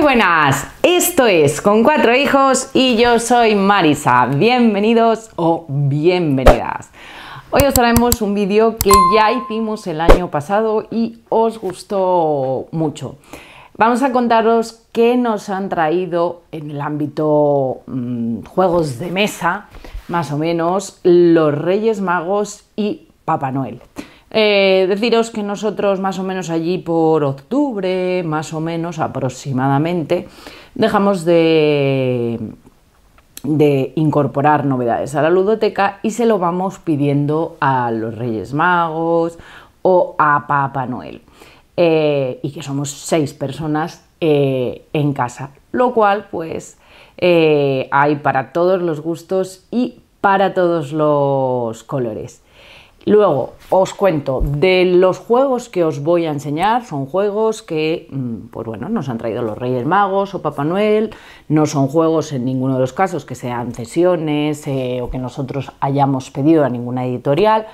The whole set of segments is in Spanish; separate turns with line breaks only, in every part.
Muy buenas, esto es Con Cuatro Hijos y yo soy Marisa. Bienvenidos o bienvenidas. Hoy os traemos un vídeo que ya hicimos el año pasado y os gustó mucho. Vamos a contaros qué nos han traído en el ámbito mm, juegos de mesa, más o menos, los Reyes Magos y Papá Noel. Eh, deciros que nosotros más o menos allí por octubre, más o menos aproximadamente, dejamos de, de incorporar novedades a la ludoteca y se lo vamos pidiendo a los Reyes Magos o a Papá Noel. Eh, y que somos seis personas eh, en casa, lo cual pues hay para todos los gustos y para todos los colores. Luego os cuento de los juegos que os voy a enseñar, son juegos que, mm, pues bueno, nos han traído los Reyes Magos o Papá Noel, no son juegos en ninguno de los casos que sean cesiones eh, o que nosotros hayamos pedido a ninguna editorial,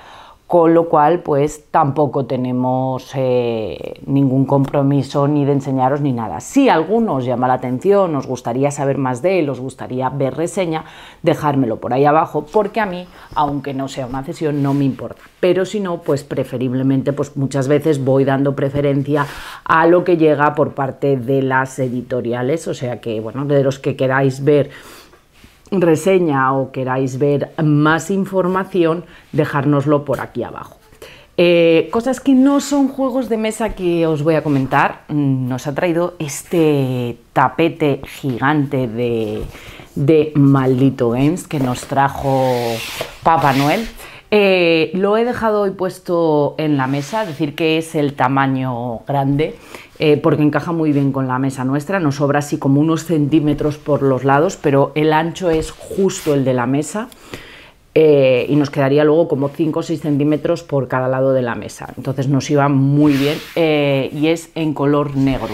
con lo cual pues tampoco tenemos eh, ningún compromiso ni de enseñaros ni nada. Si alguno os llama la atención, os gustaría saber más de él, os gustaría ver reseña, dejármelo por ahí abajo, porque a mí, aunque no sea una cesión, no me importa. Pero si no, pues preferiblemente, pues muchas veces voy dando preferencia a lo que llega por parte de las editoriales, o sea que, bueno, de los que queráis ver reseña o queráis ver más información, dejárnoslo por aquí abajo. Eh, cosas que no son juegos de mesa que os voy a comentar. Nos ha traído este tapete gigante de, Maldito Games que nos trajo Papá Noel. Eh, lo he dejado hoy puesto en la mesa, decir que es el tamaño grande eh, porque encaja muy bien con la mesa nuestra, nos sobra así como unos centímetros por los lados, pero el ancho es justo el de la mesa. Eh, y nos quedaría luego como 5 o 6 centímetros por cada lado de la mesa. Entonces nos iba muy bien eh, y es en color negro.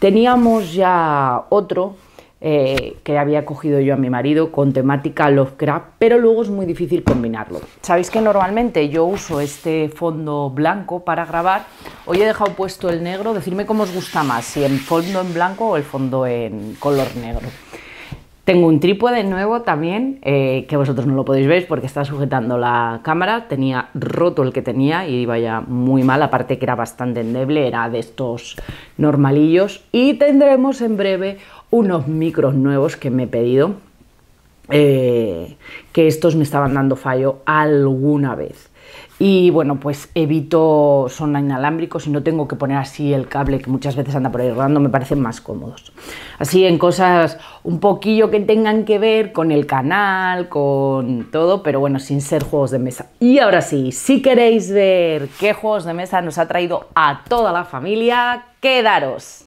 Teníamos ya otro que había cogido yo a mi marido con temática Lovecraft, pero luego es muy difícil combinarlo. Sabéis que normalmente yo uso este fondo blanco para grabar Hoy he dejado puesto el negro, decirme cómo os gusta más, si el fondo en blanco o el fondo en color negro. Tengo un trípode nuevo también, eh, que vosotros no lo podéis ver porque está sujetando la cámara. Tenía roto el que tenía y iba ya muy mal, aparte que era bastante endeble, era de estos normalillos. Y tendremos en breve unos micros nuevos que me he pedido, eh, que estos me estaban dando fallo alguna vez y bueno, pues evito, son inalámbricos y no tengo que poner así el cable que muchas veces anda por ahí rodando, me parecen más cómodos. Así en cosas un poquillo que tengan que ver con el canal, con todo, pero bueno, sin ser juegos de mesa. Y ahora sí, si queréis ver qué juegos de mesa nos ha traído a toda la familia, quedaros.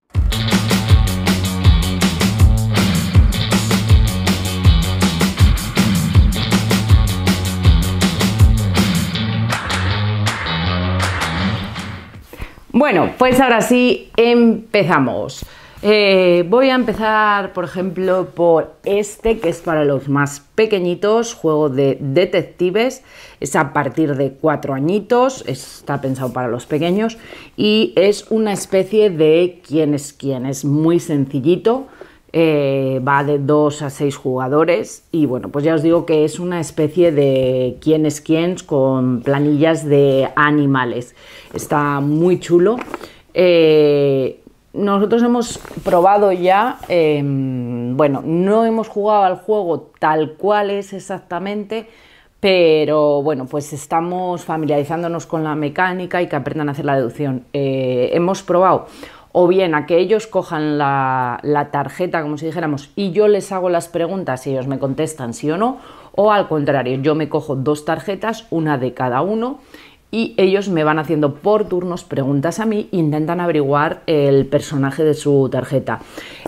Bueno, pues ahora sí empezamos. Eh, voy a empezar, por ejemplo, por este, que es para los más pequeñitos, juego de detectives. Es a partir de cuatro añitos, está pensado para los pequeños y es una especie de quién es quién. Es muy sencillito. Eh, va de 2 a 6 jugadores y bueno, pues ya os digo que es una especie de quién es quién con planillas de animales. Está muy chulo. Eh, nosotros hemos probado ya, em, bueno, no hemos jugado al juego tal cual es exactamente, pero bueno, pues estamos familiarizándonos con la mecánica y que aprendan a hacer la deducción. Eh, hemos probado o bien a que ellos cojan la, tarjeta, como si dijéramos, y yo les hago las preguntas y ellos me contestan sí o no, o al contrario, yo me cojo dos tarjetas, una de cada uno, y ellos me van haciendo por turnos preguntas a mí intentan averiguar el personaje de su tarjeta.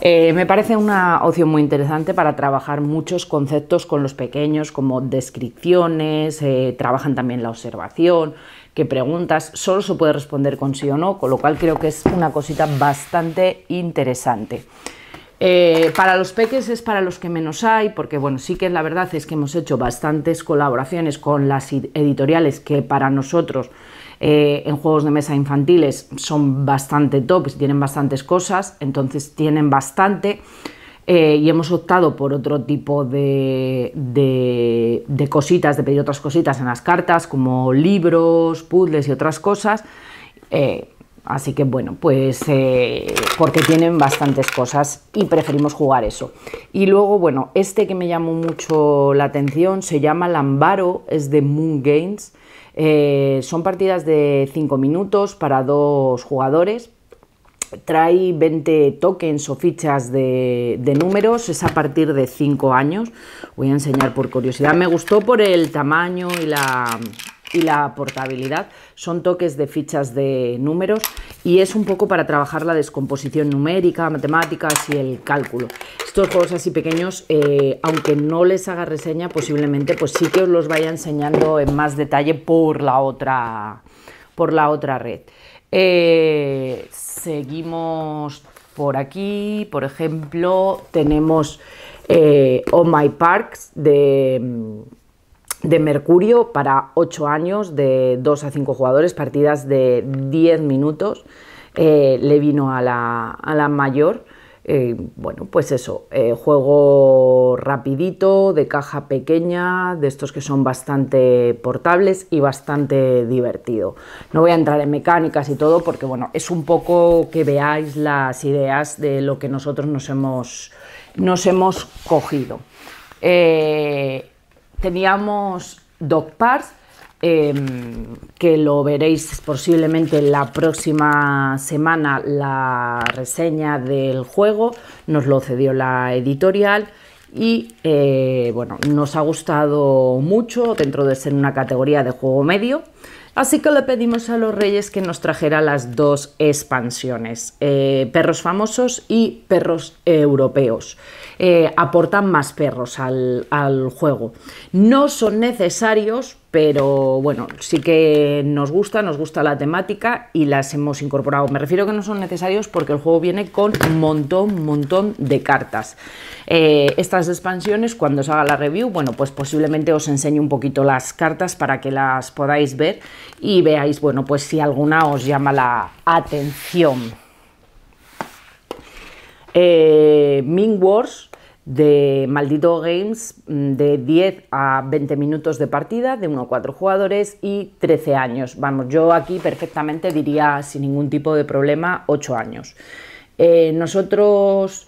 Eh, me parece una opción muy interesante para trabajar muchos conceptos con los pequeños, como descripciones, eh, trabajan también la observación, que preguntas solo se puede responder con sí o no, con lo cual creo que es una cosita bastante interesante. Eh, para los peques es para los que menos hay, porque bueno, sí que la verdad es que hemos hecho bastantes colaboraciones con las editoriales que para nosotros eh, en juegos de mesa infantiles son bastante tops, tienen bastantes cosas, entonces tienen bastante. Eh, y hemos optado por otro tipo de, cositas, de pedir otras cositas en las cartas, como libros, puzzles y otras cosas. Eh, así que bueno, pues eh, porque tienen bastantes cosas y preferimos jugar eso. Y luego, bueno, este que me llamó mucho la atención se llama Lambaro, es de Moon Games. son partidas de 5 minutos para dos jugadores trae 20 tokens o fichas de, números, es a partir de 5 años. Voy a enseñar por curiosidad, me gustó por el tamaño y la, portabilidad. Son toques de fichas de números y es un poco para trabajar la descomposición numérica, matemáticas y el cálculo. Estos juegos así pequeños, eh, aunque no les haga reseña, posiblemente pues sí que os los vaya enseñando en más detalle por por la otra red. Eh, seguimos por aquí, por ejemplo, tenemos eh, On My Parks de, Mercurio para 8 años, de 2 a 5 jugadores, partidas de 10 minutos. Eh, le vino a la, a la mayor. Eh, bueno, pues eso, eh, juego rapidito, de caja pequeña, de estos que son bastante portables y bastante divertido. No voy a entrar en mecánicas y todo porque, bueno, es un poco que veáis las ideas de lo que nosotros nos hemos, nos hemos cogido. Eh, teníamos dog parts, Em, que lo veréis posiblemente la próxima semana la reseña del juego, nos lo cedió la editorial y eh, bueno, nos ha gustado mucho dentro de ser una categoría de juego medio. Así que le pedimos a los reyes que nos trajera las dos expansiones, eh, perros famosos y perros europeos. Eh, aportan más perros al juego. No son necesarios, pero bueno, sí que nos gusta, nos gusta la temática y las hemos incorporado. Me refiero que no son necesarios porque el juego viene con un montón, montón de cartas. Eh, estas expansiones, cuando os haga la review, bueno, pues posiblemente os enseñe un poquito las cartas para que las podáis ver y veáis, bueno, pues si alguna os llama la atención. Eh, Wars de Maldito Games mm, de 10 a 20 minutos de partida, de 1 a 4 jugadores y 13 años. Vamos, yo aquí perfectamente diría sin ningún tipo de problema 8 años. Eh, nosotros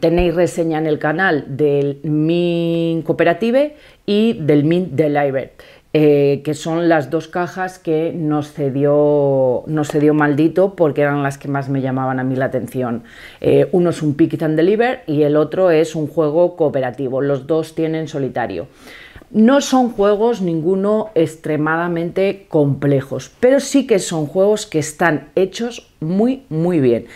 tenéis reseña en el canal del Min Cooperative y del Min Delivered. Eh, que son las dos cajas que nos cedió, nos cedió Maldito porque eran las que más me llamaban a mí la atención. Eh, uno es un Pick and Deliver y el otro es un juego cooperativo. Los dos tienen solitario. No son juegos ninguno extremadamente complejos, pero sí que son juegos que están hechos muy, muy bien.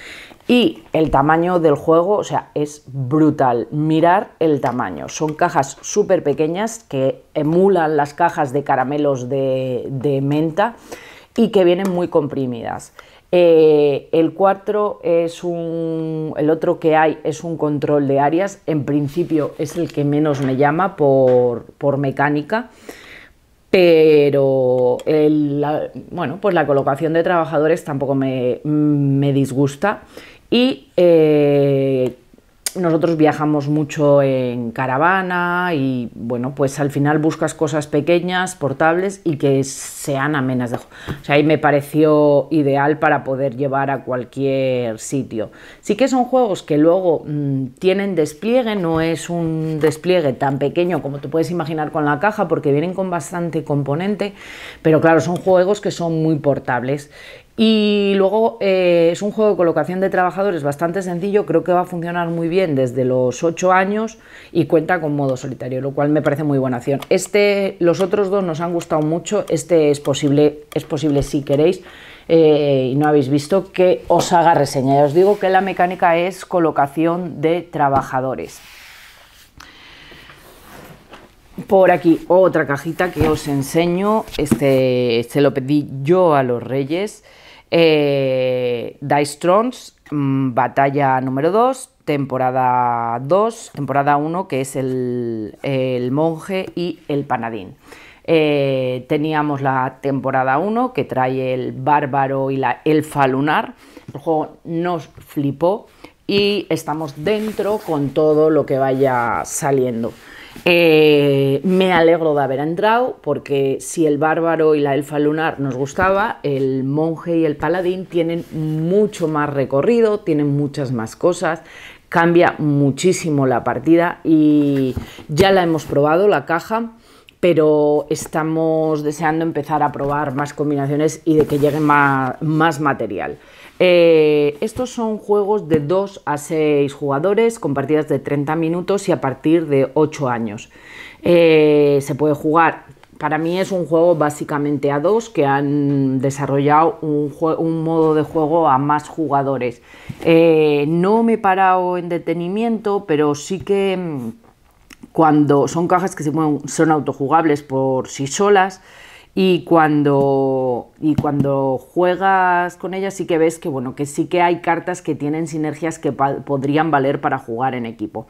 Y el tamaño del juego, o sea, es brutal. Mirar el tamaño. Son cajas súper pequeñas que emulan las cajas de caramelos de, menta y que vienen muy comprimidas. Eh, el 4 es un. El otro que hay es un control de áreas. En principio es el que menos me llama por, mecánica. Pero la, bueno, pues la colocación de trabajadores tampoco me, me disgusta. Y eh, nosotros viajamos mucho en caravana y bueno, pues al final buscas cosas pequeñas, portables y que sean amenas de O sea, ahí me pareció ideal para poder llevar a cualquier sitio. Sí que son juegos que luego mm, tienen despliegue, no es un despliegue tan pequeño como te puedes imaginar con la caja porque vienen con bastante componente, pero claro, son juegos que son muy portables y luego eh, es un juego de colocación de trabajadores bastante sencillo, creo que va a funcionar muy bien desde los 8 años y cuenta con modo solitario, lo cual me parece muy buena acción. Este, los otros dos nos han gustado mucho, este es posible, es posible si queréis eh, y no habéis visto que os haga reseña. Ya os digo que la mecánica es colocación de trabajadores. Por aquí otra cajita que os enseño, este, se este lo pedí yo a los reyes. Eh, Dice Thrones, mm, batalla número 2, temporada 2, temporada 1, que es el, el, monje y el panadín. Eh, teníamos la temporada 1 que trae el bárbaro y la elfa lunar. El juego nos flipó y estamos dentro con todo lo que vaya saliendo. Eh, me alegro de haber entrado porque si el bárbaro y la elfa lunar nos gustaba, el monje y el paladín tienen mucho más recorrido, tienen muchas más cosas, cambia muchísimo la partida y ya la hemos probado la caja, pero estamos deseando empezar a probar más combinaciones y de que llegue más material. Eh, estos son juegos de 2 a 6 jugadores con partidas de 30 minutos y a partir de 8 años. Eh, se puede jugar. Para mí es un juego básicamente a 2 que han desarrollado un, modo de juego a más jugadores. Eh, no me he parado en detenimiento, pero sí que mm, cuando son cajas que son autojugables por sí solas y cuando y cuando juegas con ellas sí que ves que bueno que sí que hay cartas que tienen sinergias que podrían valer para jugar en equipo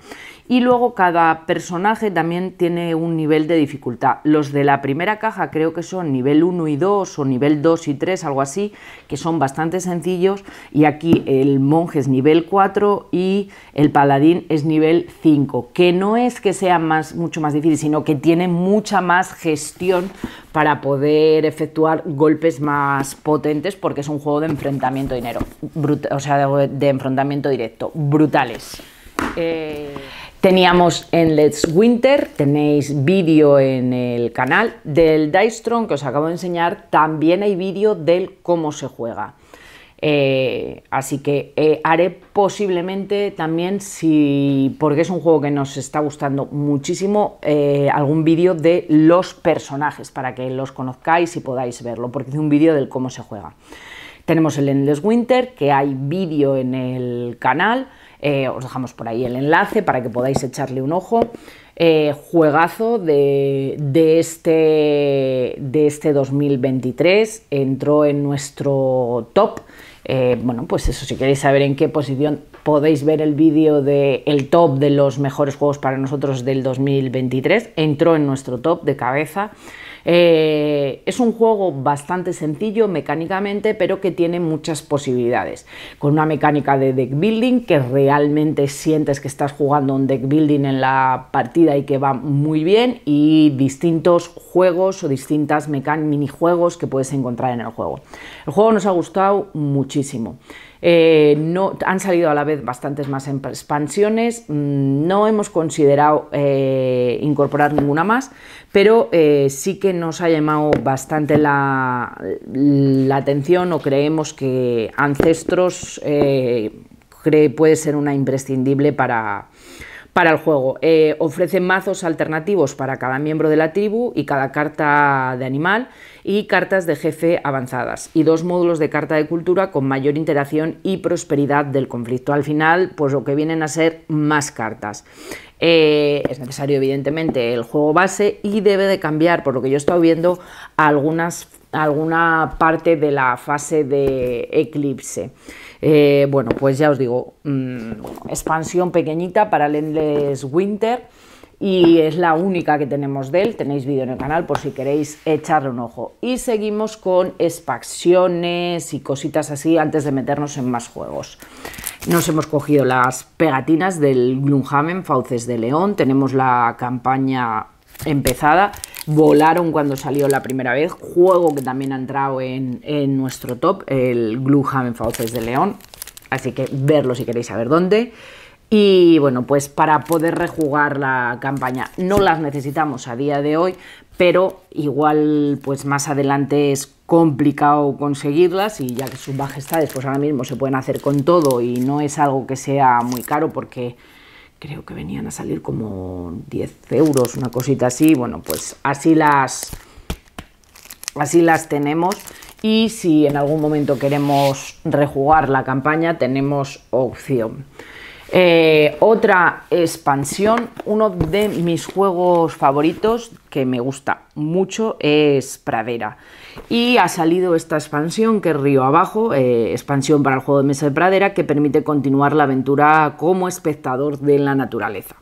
y luego cada personaje también tiene un nivel de dificultad los de la primera caja creo que son nivel 1 y 2 o nivel 2 y 3 algo así que son bastante sencillos y aquí el monje es nivel 4 y el paladín es nivel 5 que no es que sea más mucho más difícil sino que tiene mucha más gestión para poder efectuar golpes más potentes porque es un juego de enfrentamiento dinero, o sea, de, enfrentamiento directo, brutales. Eh, teníamos en Let's Winter, tenéis vídeo en el canal del Dice que os acabo de enseñar, también hay vídeo del cómo se juega. Eh, así que eh, haré posiblemente también, si porque es un juego que nos está gustando muchísimo, eh, algún vídeo de los personajes para que los conozcáis y podáis verlo, porque es un vídeo del cómo se juega. Tenemos el Endless Winter, que hay vídeo en el canal. os dejamos por ahí el enlace para que podáis echarle un ojo. Eh, juegazo de, este, de este 2023, entró en nuestro top. Eh, bueno, pues eso, si queréis saber en qué posición podéis ver el vídeo del top de los mejores juegos para nosotros del 2023, entró en nuestro top de cabeza. Eh, es un juego bastante sencillo mecánicamente, pero que tiene muchas posibilidades. Con una mecánica de deck building que realmente sientes que estás jugando un deck building en la partida y que va muy bien, y distintos juegos o distintas minijuegos que puedes encontrar en el juego. El juego nos ha gustado muchísimo. Eh, no, han salido a la vez bastantes más expansiones, mm, no hemos considerado eh, incorporar ninguna más, pero eh, sí que nos ha llamado bastante la, atención o creemos que Ancestros puede ser una imprescindible para, el juego. ofrece mazos alternativos para cada miembro de la tribu y cada carta de animal y cartas de jefe avanzadas, y dos módulos de carta de cultura con mayor interacción y prosperidad del conflicto. Al final, pues lo que vienen a ser más cartas. Eh, es necesario, evidentemente, el juego base y debe de cambiar, por lo que yo he estado viendo, algunas, alguna parte de la fase de eclipse. Eh, bueno, pues ya os digo, mm, expansión pequeñita para el Winter y es la única que tenemos de él. Tenéis vídeo en el canal por si queréis echarle un ojo. Y seguimos con expansiones y cositas así antes de meternos en más juegos. Nos hemos cogido las pegatinas del en Fauces de León. Tenemos la campaña empezada. Volaron cuando salió la primera vez. Juego que también ha entrado en, nuestro top, el Gloomhaven, Fauces de León. Así que verlo si queréis saber dónde. Y bueno, pues para poder rejugar la campaña. No las necesitamos a día de hoy, pero igual pues más adelante es complicado conseguirlas y ya que sus majestades pues ahora mismo se pueden hacer con todo y no es algo que sea muy caro porque creo que venían a salir como 10 euros, una cosita así, bueno pues así las, así las tenemos y si en algún momento queremos rejugar la campaña tenemos opción. Eh, otra expansión, uno de mis juegos favoritos que me gusta mucho es Pradera. Y ha salido esta expansión que es Río Abajo, eh, expansión para el juego de mesa de Pradera que permite continuar la aventura como espectador de la naturaleza.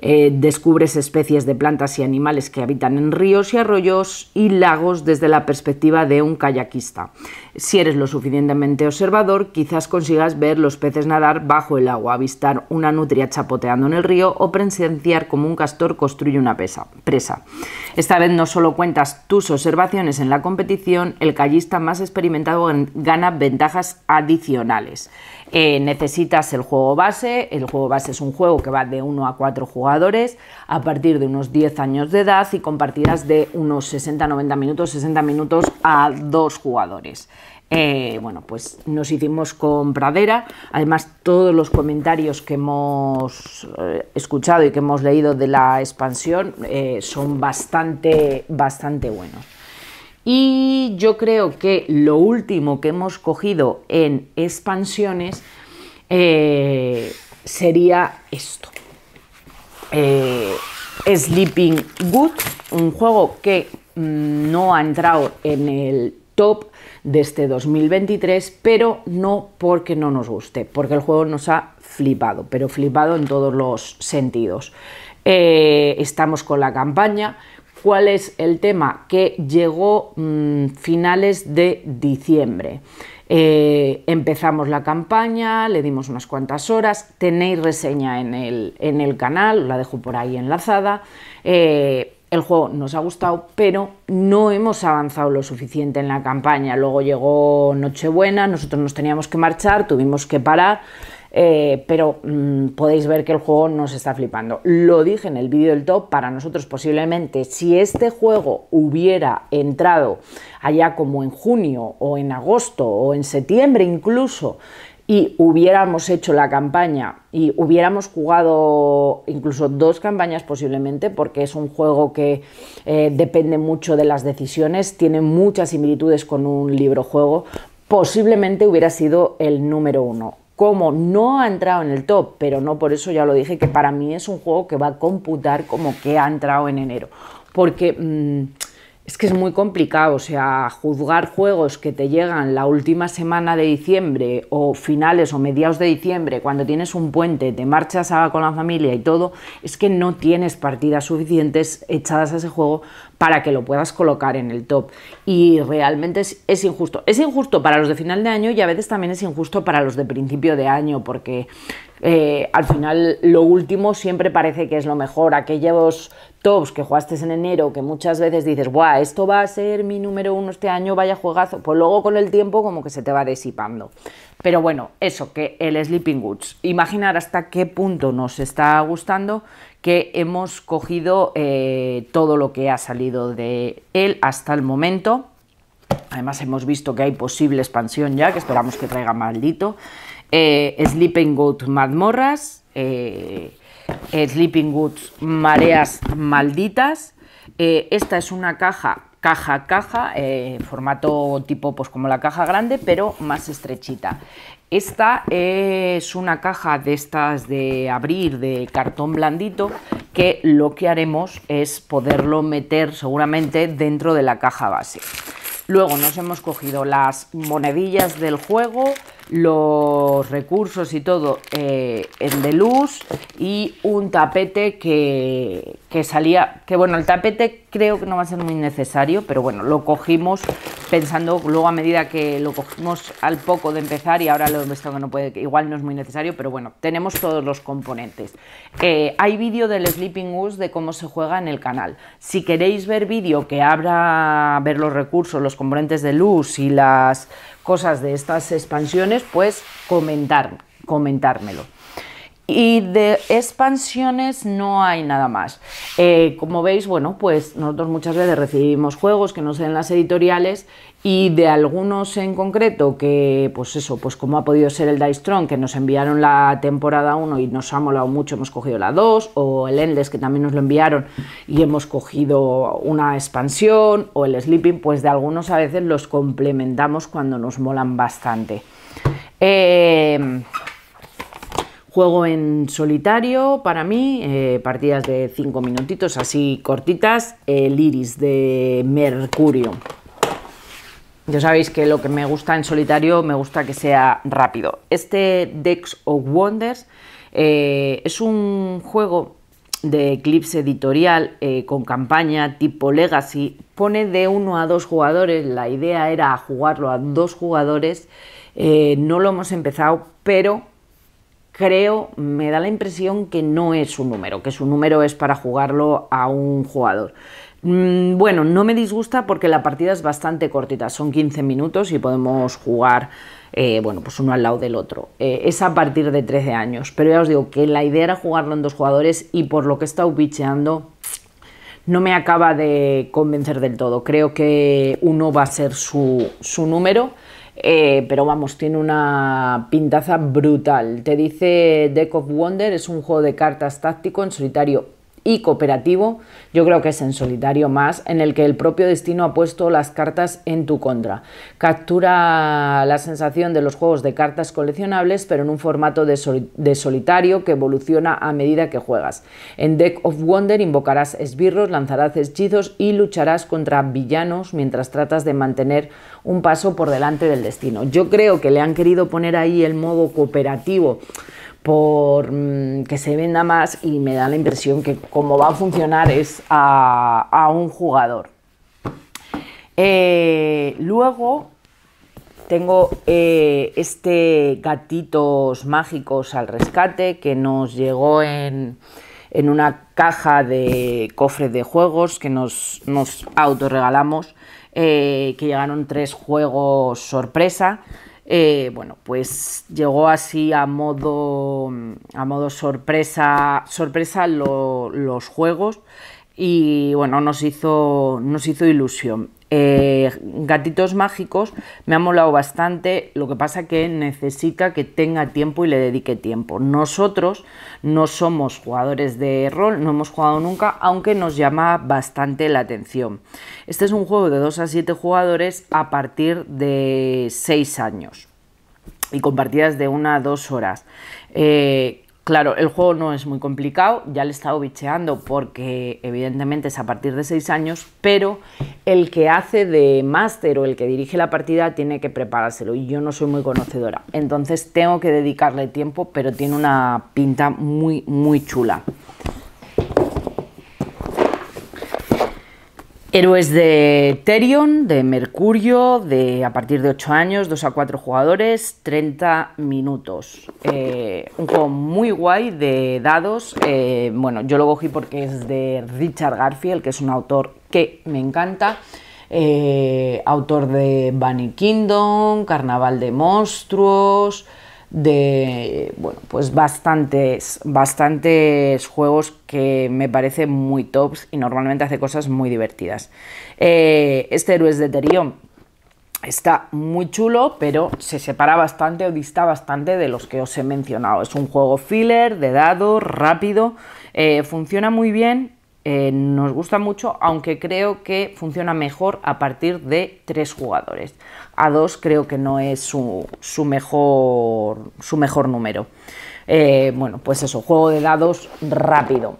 Eh, descubres especies de plantas y animales que habitan en ríos y arroyos y lagos desde la perspectiva de un kayakista. Si eres lo suficientemente observador, quizás consigas ver los peces nadar bajo el agua, avistar una nutria chapoteando en el río o presenciar cómo un castor construye una presa. Esta vez no solo cuentas tus observaciones en la competición, el callista más experimentado gana ventajas adicionales. Eh, necesitas el juego base, el juego base es un juego que va de 1 a 4 jugadores a partir de unos 10 años de edad y con de unos 60-90 minutos, 60 minutos a 2 jugadores. Eh, bueno, pues nos hicimos con Pradera. Además, todos los comentarios que hemos eh, escuchado y que hemos leído de la expansión son bastante, bastante buenos. Y yo creo que lo último que hemos cogido en expansiones eh, sería esto. Eh, Sleeping Good, un juego que mm, no ha entrado en el top de este 2023, pero no porque no nos guste, porque el juego nos ha flipado, pero flipado en todos los sentidos. Eh, estamos con la campaña, cuál es el tema que llegó mm, finales de diciembre. Eh, empezamos la campaña, le dimos unas cuantas horas, tenéis reseña en el, en el canal, la dejo por ahí enlazada. Eh, el juego nos ha gustado, pero no hemos avanzado lo suficiente en la campaña. Luego llegó Nochebuena, nosotros nos teníamos que marchar, tuvimos que parar. Eh, pero mm, podéis ver que el juego nos está flipando. Lo dije en el vídeo del top, para nosotros posiblemente, si este juego hubiera entrado allá como en junio o en agosto o en septiembre incluso, y hubiéramos hecho la campaña y hubiéramos jugado incluso dos campañas posiblemente, porque es un juego que eh, depende mucho de las decisiones, tiene muchas similitudes con un libro juego, posiblemente hubiera sido el número uno como no ha entrado en el top, pero no por eso ya lo dije, que para mí es un juego que va a computar como que ha entrado en enero. Porque... Mm, es que es muy complicado, o sea, juzgar juegos que te llegan la última semana de diciembre o finales o mediados de diciembre, cuando tienes un puente, te marchas a, con la familia y todo, es que no tienes partidas suficientes echadas a ese juego para que lo puedas colocar en el top. Y realmente es, injusto. Es injusto para los de final de año y a veces también es injusto para los de principio de año, porque eh, al final lo último siempre parece que es lo mejor. Aquellos tops que jugaste en enero, que muchas veces dices, guau, esto va a ser mi número uno este año, vaya juegazo, pues luego con el tiempo como que se te va disipando. Pero bueno, eso, que el Sleeping Woods, imaginar hasta qué punto nos está gustando que hemos cogido eh, todo lo que ha salido de él hasta el momento. Además hemos visto que hay posible expansión ya, que esperamos que traiga maldito. Eh, Sleeping Goat Madmorras... Eh, eh, Sleeping Woods, Mareas Malditas. Eh, esta es una caja, caja, caja, eh, formato tipo pues como la caja grande, pero más estrechita. Esta es una caja de estas de abrir de cartón blandito que lo que haremos es poderlo meter seguramente dentro de la caja base. Luego nos hemos cogido las monedillas del juego, los recursos y todo eh, en de luz y un tapete que, que salía, que bueno, el tapete creo que no va a ser muy necesario, pero bueno, lo cogimos pensando luego a medida que lo cogimos al poco de empezar y ahora lo he visto que no puede, que igual no es muy necesario, pero bueno, tenemos todos los componentes. Eh, hay vídeo del Sleeping Woods de cómo se juega en el canal. Si queréis ver vídeo que abra, ver los recursos, los componentes de luz y las cosas de estas expansiones, pues comentar, comentármelo. Y de expansiones no hay nada más. Eh, como veis, bueno, pues nosotros muchas veces recibimos juegos que nos den las editoriales y de algunos en concreto que, pues eso, pues como ha podido ser el Dice Tron, que nos enviaron la temporada 1 y nos ha molado mucho, hemos cogido la 2, o el Endless, que también nos lo enviaron y hemos cogido una expansión, o el Sleeping, pues de algunos a veces los complementamos cuando nos molan bastante. Eh, Juego en solitario para mí, eh, partidas de 5 minutitos, así cortitas, el iris de Mercurio. Ya sabéis que lo que me gusta en solitario me gusta que sea rápido. Este Dex of Wonders eh, es un juego de Eclipse Editorial eh, con campaña tipo Legacy pone de uno a dos jugadores. La idea era jugarlo a dos jugadores. no lo hemos empezado, pero creo, me da la impresión que no es un número, que su número es para jugarlo a un jugador. Mm, bueno, no me disgusta porque la partida es bastante cortita, son 15 minutos y podemos jugar eh, bueno, pues uno al lado del otro. Eh, es a partir de 13 años, pero ya os digo que la idea era jugarlo en dos jugadores y por lo que he estado bicheando no me acaba de convencer del todo. Creo que uno va a ser su, su número. Eh, pero vamos, tiene una pintaza brutal. Te dice Deck of Wonder, es un juego de cartas táctico en solitario y cooperativo, yo creo que es en solitario más, en el que el propio destino ha puesto las cartas en tu contra. Captura la sensación de los juegos de cartas coleccionables, pero en un formato de, solitario que evoluciona a medida que juegas. En Deck of Wonder invocarás esbirros, lanzarás hechizos y lucharás contra villanos mientras tratas de mantener un paso por delante del destino. Yo creo que le han querido poner ahí el modo cooperativo por mm, que se venda más y me da la impresión que cómo va a funcionar es a, un jugador. Eh, luego tengo eh, este gatitos mágicos al rescate que nos llegó en, una caja de cofres de juegos que nos, nos autorregalamos, eh, que llegaron tres juegos sorpresa. Eh, bueno, pues llegó así a modo, a modo sorpresa, sorpresa los juegos y bueno, nos hizo, nos hizo ilusión. Eh, gatitos Mágicos me ha molado bastante, lo que pasa que necesita que tenga tiempo y le dedique tiempo. Nosotros no somos jugadores de rol, no hemos jugado nunca, aunque nos llama bastante la atención. Este es un juego de 2 a 7 jugadores a partir de 6 años y con partidas de 1 a 2 horas. Eh, Claro, el juego no es muy complicado, ya le he estado bicheando porque evidentemente es a partir de seis años, pero el que hace de máster o el que dirige la partida tiene que preparárselo y yo no soy muy conocedora, entonces tengo que dedicarle tiempo, pero tiene una pinta muy, muy chula. Héroes de Terion, de Mercurio, de a partir de 8 años, 2 a 4 jugadores, 30 minutos. Eh, un juego muy guay de dados. Eh, bueno, yo lo cogí porque es de Richard Garfield, que es un autor que me encanta. Eh, autor de Bunny Kingdom, Carnaval de Monstruos de bueno, pues bastantes, bastantes juegos que me parecen muy tops y normalmente hace cosas muy divertidas. Eh, este Héroes de Terion está muy chulo, pero se separa bastante o dista bastante de los que os he mencionado. Es un juego filler, de dados, rápido, eh, funciona muy bien eh, nos gusta mucho, aunque creo que funciona mejor a partir de tres jugadores. A dos creo que no es su, mejor, su mejor número. Eh, bueno, pues eso, juego de dados rápido.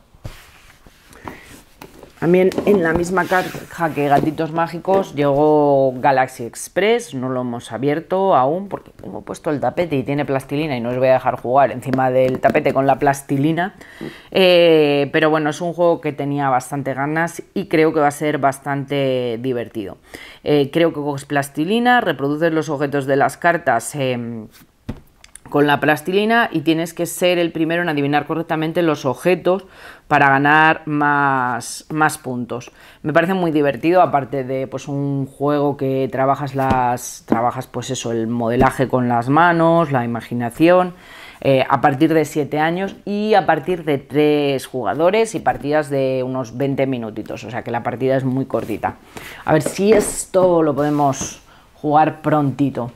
También en la misma caja que Gatitos Mágicos llegó Galaxy Express, no lo hemos abierto aún porque hemos puesto el tapete y tiene plastilina y no os voy a dejar jugar encima del tapete con la plastilina. Eh, pero bueno, es un juego que tenía bastante ganas y creo que va a ser bastante divertido. Eh, creo que coges plastilina, reproduces los objetos de las cartas. Em, con la plastilina y tienes que ser el primero en adivinar correctamente los objetos para ganar más, más puntos. Me parece muy divertido, aparte de pues, un juego que trabajas las. trabajas pues eso, el modelaje con las manos, la imaginación. Eh, a partir de 7 años y a partir de 3 jugadores y partidas de unos 20 minutitos. O sea que la partida es muy cortita. A ver si esto lo podemos jugar prontito.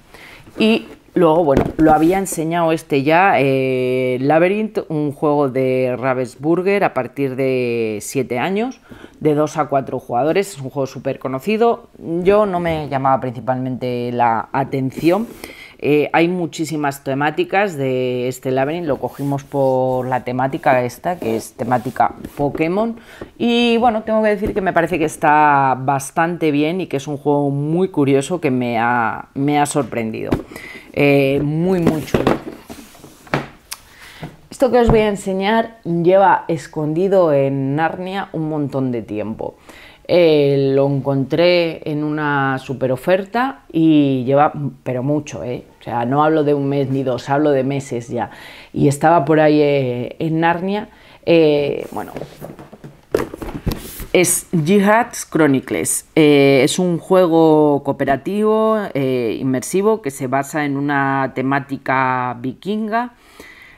Y Luego, bueno, lo había enseñado este ya, eh, Labyrinth, un juego de Ravensburger a partir de 7 años, de 2 a 4 jugadores, es un juego súper conocido. Yo no me llamaba principalmente la atención. Eh, hay muchísimas temáticas de este laberinto, lo cogimos por la temática esta, que es temática Pokémon. Y bueno, tengo que decir que me parece que está bastante bien y que es un juego muy curioso que me ha, sorprendido. Eh, muy, muy chulo. Esto que os voy a enseñar lleva escondido en Narnia un montón de tiempo. Eh, lo encontré en una super oferta y lleva, pero mucho, ¿eh? o sea, no hablo de un mes ni dos, hablo de meses ya. Y estaba por ahí eh, en Narnia. bueno, es Jihad Chronicles. es un juego cooperativo, inmersivo, que se basa en una temática vikinga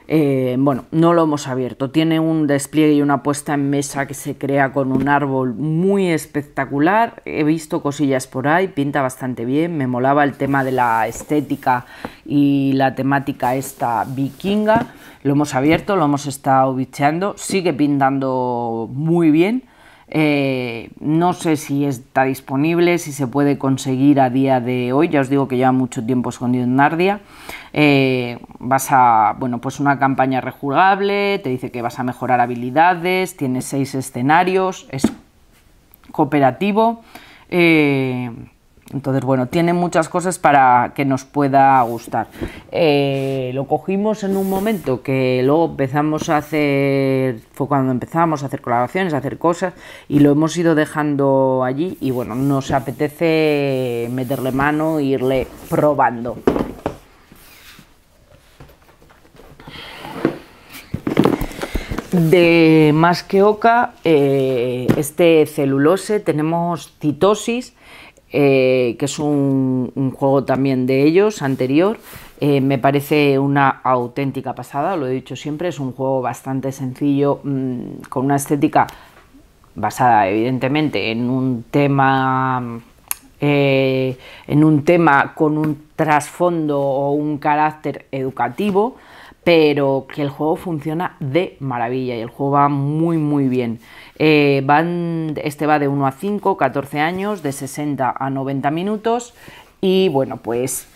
eh, bueno, no lo hemos abierto. Tiene un despliegue y una puesta en mesa que se crea con un árbol muy espectacular. He visto cosillas por ahí, pinta bastante bien. Me molaba el tema de la estética y la temática esta vikinga. Lo hemos abierto, lo hemos estado bicheando. Sigue pintando muy bien. Eh, no sé si está disponible, si se puede conseguir a día de hoy. Ya os digo que lleva mucho tiempo escondido en Nardia. Eh, vas a, bueno, pues una campaña rejugable, te dice que vas a mejorar habilidades, Tiene seis escenarios, es cooperativo. Eh, entonces, bueno, tiene muchas cosas para que nos pueda gustar. Eh, lo cogimos en un momento que luego empezamos a hacer, fue cuando empezamos a hacer colaboraciones, a hacer cosas, y lo hemos ido dejando allí y bueno, nos apetece meterle mano e irle probando. De más que oca, eh, este celulose tenemos citosis eh, que es un, juego también de ellos anterior. Eh, me parece una auténtica pasada, lo he dicho siempre, es un juego bastante sencillo, mm, con una estética basada evidentemente en un tema eh, en un tema con un trasfondo o un carácter educativo pero que el juego funciona de maravilla y el juego va muy muy bien. Eh, este va de 1 a 5, 14 años, de 60 a 90 minutos y bueno, pues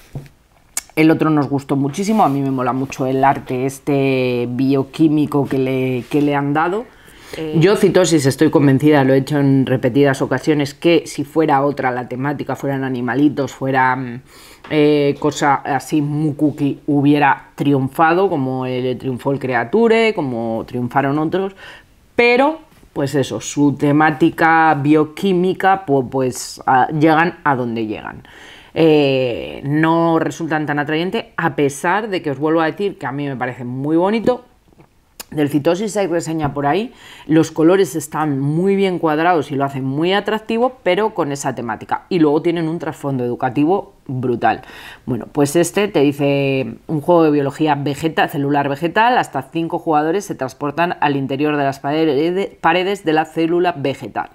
el otro nos gustó muchísimo, a mí me mola mucho el arte este bioquímico que le han dado. Eh, Yo citosis estoy convencida, lo he hecho en repetidas ocasiones, que si fuera otra la temática, fueran animalitos, fuera mm, eh, cosa así, Mukuki hubiera triunfado, como el, triunfó el Creature, como triunfaron otros, pero pues eso, su temática bioquímica, pues, llegan a donde llegan. Eh, no resultan tan atrayentes, a pesar de que os vuelvo a decir que a mí me parece muy bonito, del citosis hay reseña por ahí, los colores están muy bien cuadrados y lo hacen muy atractivo, pero con esa temática. Y luego tienen un trasfondo educativo brutal. Bueno, pues este te dice un juego de biología vegetal, celular vegetal, hasta cinco jugadores se transportan al interior de las paredes de la célula vegetal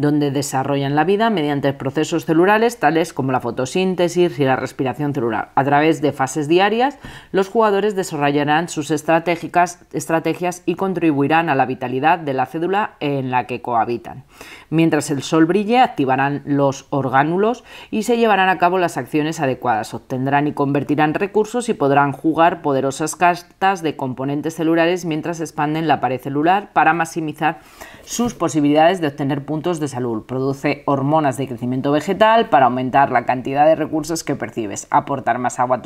donde desarrollan la vida mediante procesos celulares tales como la fotosíntesis y la respiración celular. A través de fases diarias, los jugadores desarrollarán sus estratégicas, estrategias y contribuirán a la vitalidad de la cédula en la que cohabitan. Mientras el sol brille, activarán los orgánulos y se llevarán a cabo las acciones adecuadas, obtendrán y convertirán recursos y podrán jugar poderosas cartas de componentes celulares mientras expanden la pared celular para maximizar sus posibilidades de obtener puntos de salud. Produce hormonas de crecimiento vegetal para aumentar la cantidad de recursos que percibes, aportar más agua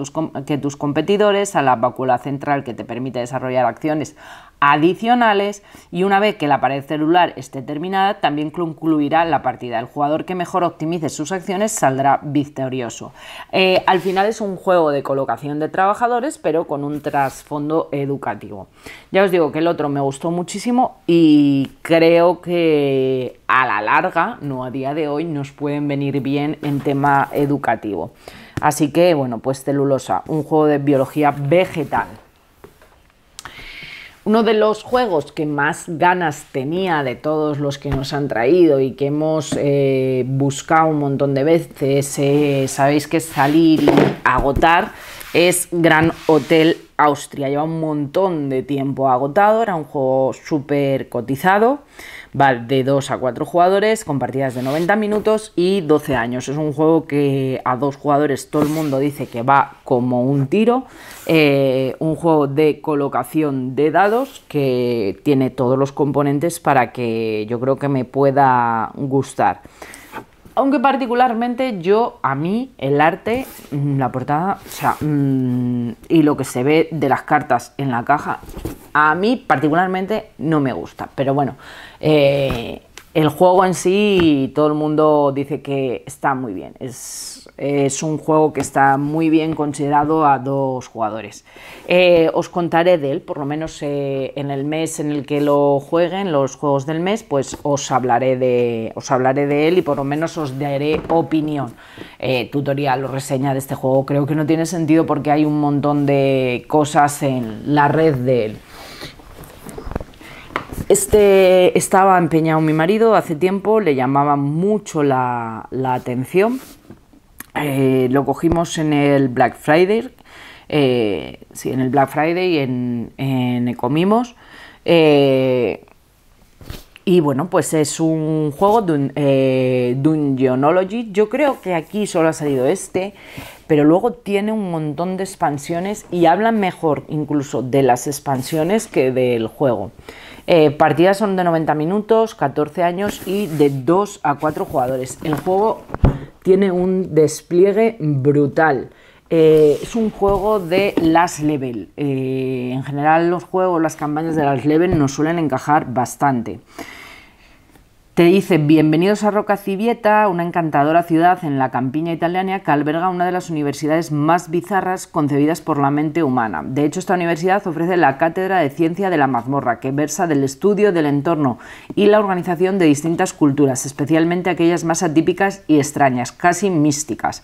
que tus competidores, a la vacuna central que te permite desarrollar acciones adicionales y una vez que la pared celular esté terminada también concluirá la partida. El jugador que mejor optimice sus acciones saldrá victorioso. Eh, al final es un juego de colocación de trabajadores pero con un trasfondo educativo. Ya os digo que el otro me gustó muchísimo y creo que a la larga, no a día de hoy, nos pueden venir bien en tema educativo. Así que bueno, pues celulosa, un juego de biología vegetal. Uno de los juegos que más ganas tenía de todos los que nos han traído y que hemos eh, buscado un montón de veces, eh, sabéis que es salir y agotar, es Gran Hotel Austria. Lleva un montón de tiempo agotado, era un juego súper cotizado. Va de 2 a 4 jugadores, con partidas de 90 minutos y 12 años. Es un juego que a dos jugadores todo el mundo dice que va como un tiro. Eh, un juego de colocación de dados que tiene todos los componentes para que yo creo que me pueda gustar. Aunque particularmente yo, a mí, el arte, mm, la portada, o sea, mm, y lo que se ve de las cartas en la caja, a mí particularmente no me gusta. Pero bueno, eh, el juego en sí, todo el mundo dice que está muy bien. Es es un juego que está muy bien considerado a dos jugadores. Eh, os contaré de él, por lo menos eh, en el mes en el que lo jueguen, los juegos del mes, pues os hablaré de, os hablaré de él y por lo menos os daré opinión. Eh, tutorial o reseña de este juego creo que no tiene sentido porque hay un montón de cosas en la red de él. Este estaba empeñado mi marido hace tiempo, le llamaba mucho la atención eh, lo cogimos en el Black Friday, eh, sí, en el Black Friday en, en Ecomimos. Eh, y bueno, pues es un juego de Dungeonology. Yo creo que aquí solo ha salido este, pero luego tiene un montón de expansiones y hablan mejor incluso de las expansiones que del juego. partidas son de 90 minutos, 14 años y de 2 a 4 jugadores. El juego tiene un despliegue brutal. Eh, es un juego de last level. Eh, en general los juegos, las campañas de last level nos suelen encajar bastante. Te dice, bienvenidos a Roca Civieta, una encantadora ciudad en la campiña italiana que alberga una de las universidades más bizarras concebidas por la mente humana. De hecho, esta universidad ofrece la Cátedra de Ciencia de la Mazmorra, que versa del estudio del entorno y la organización de distintas culturas, especialmente aquellas más atípicas y extrañas, casi místicas.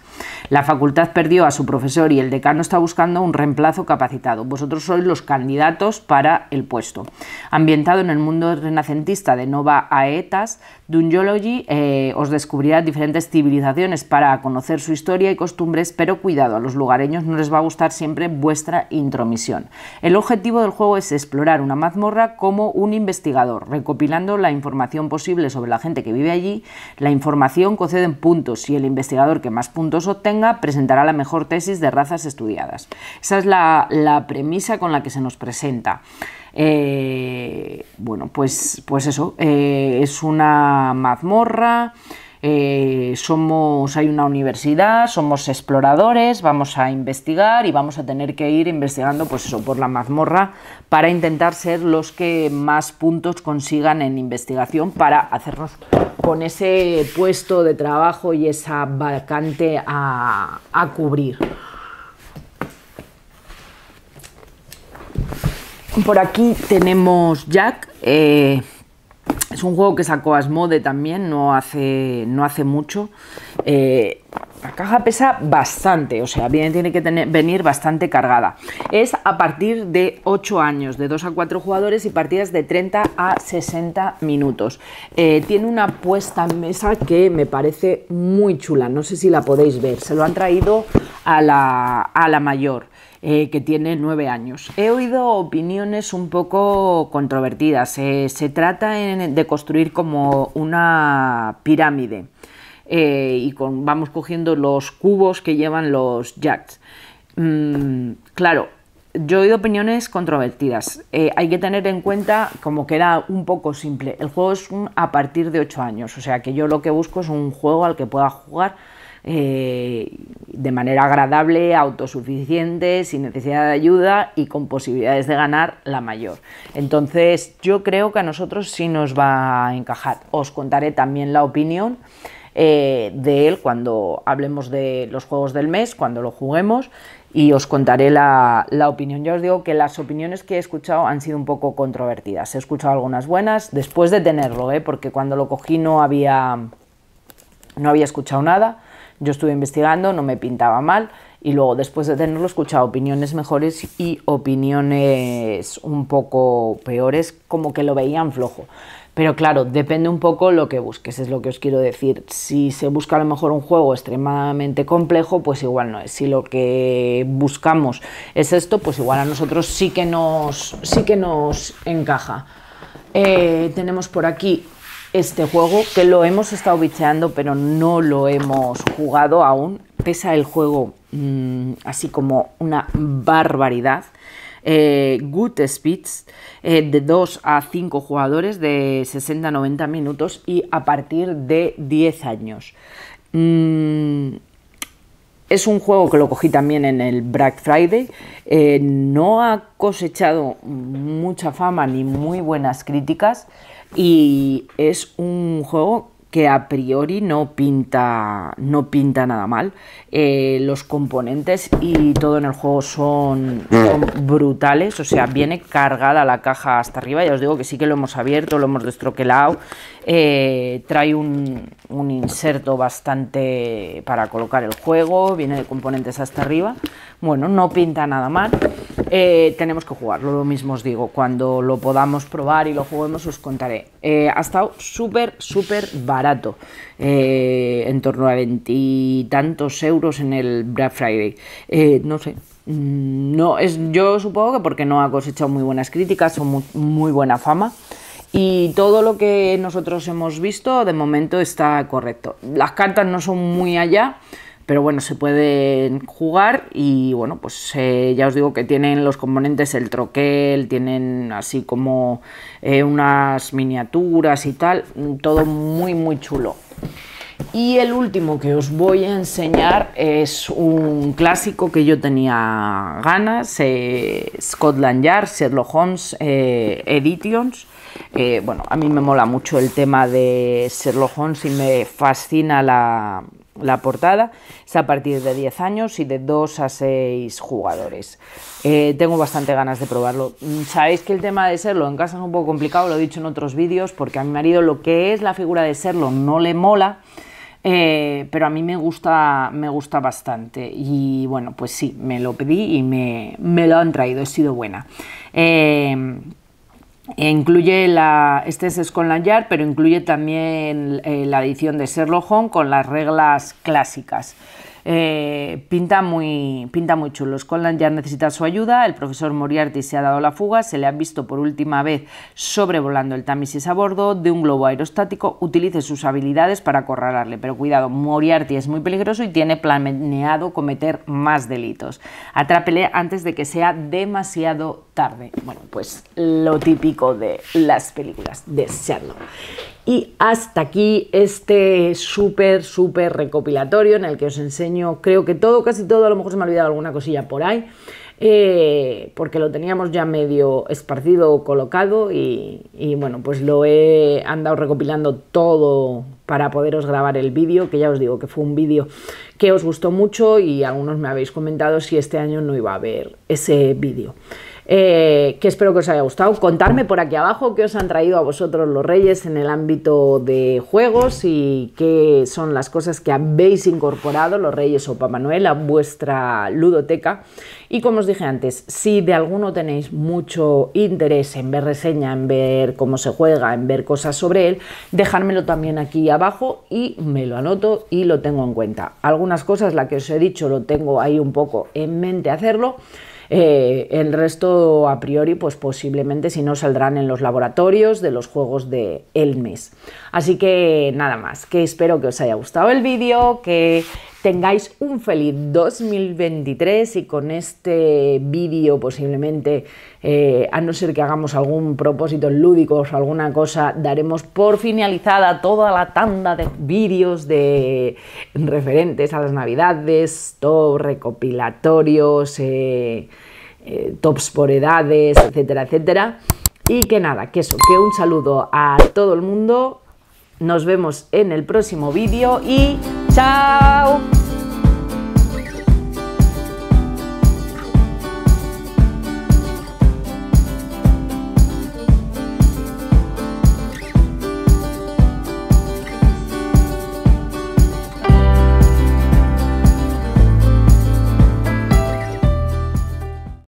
La facultad perdió a su profesor y el decano está buscando un reemplazo capacitado. Vosotros sois los candidatos para el puesto. Ambientado en el mundo renacentista de Nova Aetas, Dungeology eh, os descubrirá diferentes civilizaciones para conocer su historia y costumbres, pero cuidado, a los lugareños no les va a gustar siempre vuestra intromisión. El objetivo del juego es explorar una mazmorra como un investigador, recopilando la información posible sobre la gente que vive allí. La información concede en puntos y el investigador que más puntos obtenga presentará la mejor tesis de razas estudiadas. Esa es la premisa con la que se nos presenta. Eh, bueno, pues, pues eso, eh, es una mazmorra. Eh, somos, hay una universidad, somos exploradores, vamos a investigar y vamos a tener que ir investigando, pues eso, por la mazmorra para intentar ser los que más puntos consigan en investigación para hacernos con ese puesto de trabajo y esa vacante a, a cubrir. Por aquí tenemos Jack. Eh, es un juego que sacó Asmode también, no hace, no hace mucho. Eh, la caja pesa bastante, o sea, bien, tiene que tener, venir bastante cargada. Es a partir de 8 años, de 2 a 4 jugadores y partidas de 30 a 60 minutos. Eh, tiene una puesta en mesa que me parece muy chula, no sé si la podéis ver. Se lo han traído a la, mayor. Eh, que tiene nueve años. He oído opiniones un poco controvertidas. Eh, se trata de construir como una pirámide eh, y vamos cogiendo los cubos que llevan los jacks. Mm, claro, yo he oído opiniones controvertidas. hay que tener en cuenta como que era un poco simple. El juego es a partir de 8 años, o sea que yo lo que busco es un juego al que pueda jugar eh, de manera agradable, autosuficiente, sin necesidad de ayuda y con posibilidades de ganar la mayor. Entonces yo creo que a nosotros sí nos va a encajar. Os contaré también la opinión. Eh, de él cuando hablemos de los juegos del mes, cuando lo juguemos y os contaré la, opinión. Ya os digo que las opiniones que he escuchado han sido un poco controvertidas. He escuchado algunas buenas después de tenerlo, ¿eh? porque cuando lo cogí no había, no había escuchado nada. Yo estuve investigando, no me pintaba mal y luego después de tenerlo escuchado opiniones mejores y opiniones un poco peores, como que lo veían flojo. Pero claro, depende un poco lo que busques, es lo que os quiero decir. Si se busca a lo mejor un juego extremadamente complejo, pues igual no es. Si lo que buscamos es esto, pues igual a nosotros sí que nos, sí que nos encaja. Eh, tenemos por aquí este juego, que lo hemos estado bicheando, pero no lo hemos jugado aún. Pesa el juego mm, así como una barbaridad. Eh, good Speeds eh, de 2 a 5 jugadores de 60-90 minutos y a partir de 10 años. Mm, es un juego que lo cogí también en el Black Friday. Eh, no ha cosechado mucha fama ni muy buenas críticas. Y es un juego que a priori no pinta, no pinta nada mal. Eh, los componentes y todo en el juego son, son, brutales, o sea, viene cargada la caja hasta arriba. Ya os digo que sí que lo hemos abierto, lo hemos destroquelado, eh, trae un, inserto bastante para colocar el juego, viene de componentes hasta arriba. Bueno, no pinta nada mal. Eh, tenemos que jugarlo, lo mismo os digo. Cuando lo podamos probar y lo juguemos os contaré. Eh, ha estado súper, súper barato. en torno a veintitantos euros en el Black Friday. no sé, mm, no, es, yo supongo que porque no ha cosechado muy buenas críticas o muy buena fama y todo lo que nosotros hemos visto de momento está correcto. Las cartas no son muy allá, pero bueno, se pueden jugar y bueno, pues eh, ya os digo que tienen los componentes el troquel, tienen así como eh, unas miniaturas y tal, todo muy muy chulo. Y el último que os voy a enseñar es un clásico que yo tenía ganas, eh, Scotland Yard, Sherlock Holmes Editions eh, bueno, a mí me mola mucho el tema de Serlo Holmes y me fascina la, portada. Es a partir de 10 años y de 2 a 6 jugadores. Eh, tengo bastante ganas de probarlo. Mm, Sabéis que el tema de serlo en casa es un poco complicado, lo he dicho en otros vídeos, porque a mi marido lo que es la figura de serlo no le mola. Eh, pero a mí me gusta, me gusta bastante y bueno, pues sí, me lo pedí y me, me lo han traído, he sido buena. E incluye la, este es con Yard, pero incluye también eh, la edición de Sherlock con las reglas clásicas. Eh, pinta, muy, pinta muy chulo. Scotland Yard necesita su ayuda, el profesor Moriarty se ha dado la fuga, se le ha visto por última vez sobrevolando el Tamisis a bordo de un globo aerostático, utilice sus habilidades para acorralarle, pero cuidado, Moriarty es muy peligroso y tiene planeado cometer más delitos. Atrápele antes de que sea demasiado bueno, pues lo típico de las películas de Sherlock. Y hasta aquí este súper, súper recopilatorio en el que os enseño, creo que todo, casi todo, a lo mejor se me ha olvidado alguna cosilla por ahí, eh, porque lo teníamos ya medio esparcido o colocado y, y, bueno, pues lo he andado recopilando todo para poderos grabar el vídeo, que ya os digo que fue un vídeo que os gustó mucho y algunos me habéis comentado si este año no iba a haber ese vídeo. Eh, que espero que os haya gustado. Contarme por aquí abajo qué os han traído a vosotros los reyes en el ámbito de juegos y qué son las cosas que habéis incorporado los reyes o Papá a vuestra ludoteca. Y como os dije antes, si de alguno tenéis mucho interés en ver reseña, en ver cómo se juega, en ver cosas sobre él, dejármelo también aquí abajo y me lo anoto y lo tengo en cuenta. Algunas cosas, las que os he dicho, lo tengo ahí un poco en mente hacerlo. Eh, el resto, a priori, pues posiblemente si no saldrán en los laboratorios de los juegos de el mes. Así que nada más, que espero que os haya gustado el vídeo, que tengáis un feliz 2023 y con este vídeo posiblemente, eh, a no ser que hagamos algún propósito lúdico o alguna cosa, daremos por finalizada toda la tanda de vídeos de referentes a las navidades, top, recopilatorios, eh, eh, tops por edades, etcétera, etcétera. Y que nada, que eso, que un saludo a todo el mundo, nos vemos en el próximo vídeo y ¡chao!